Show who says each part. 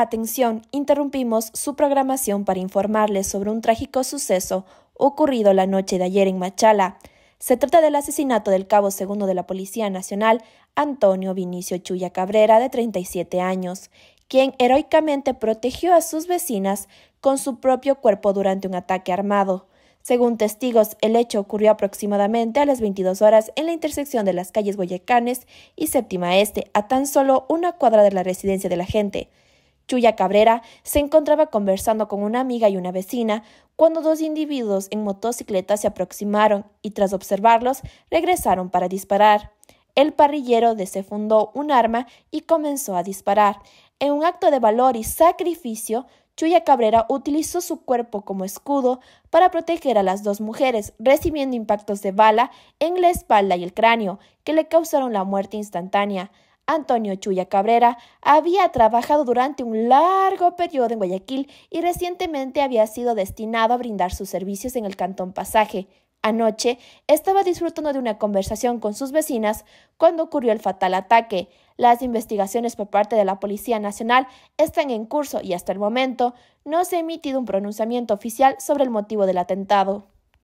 Speaker 1: Atención, interrumpimos su programación para informarles sobre un trágico suceso ocurrido la noche de ayer en Machala. Se trata del asesinato del cabo segundo de la Policía Nacional, Antonio Vinicio Chulla Cabrera, de 37 años, quien heroicamente protegió a sus vecinas con su propio cuerpo durante un ataque armado. Según testigos, el hecho ocurrió aproximadamente a las 22 horas en la intersección de las calles Guayacanes y Séptima Este, a tan solo una cuadra de la residencia de la gente. Chuya Cabrera se encontraba conversando con una amiga y una vecina cuando dos individuos en motocicleta se aproximaron y tras observarlos regresaron para disparar. El parrillero desefundó un arma y comenzó a disparar. En un acto de valor y sacrificio, Chuya Cabrera utilizó su cuerpo como escudo para proteger a las dos mujeres, recibiendo impactos de bala en la espalda y el cráneo, que le causaron la muerte instantánea. Antonio Chuya Cabrera había trabajado durante un largo periodo en Guayaquil y recientemente había sido destinado a brindar sus servicios en el Cantón Pasaje. Anoche estaba disfrutando de una conversación con sus vecinas cuando ocurrió el fatal ataque. Las investigaciones por parte de la Policía Nacional están en curso y hasta el momento no se ha emitido un pronunciamiento oficial sobre el motivo del atentado.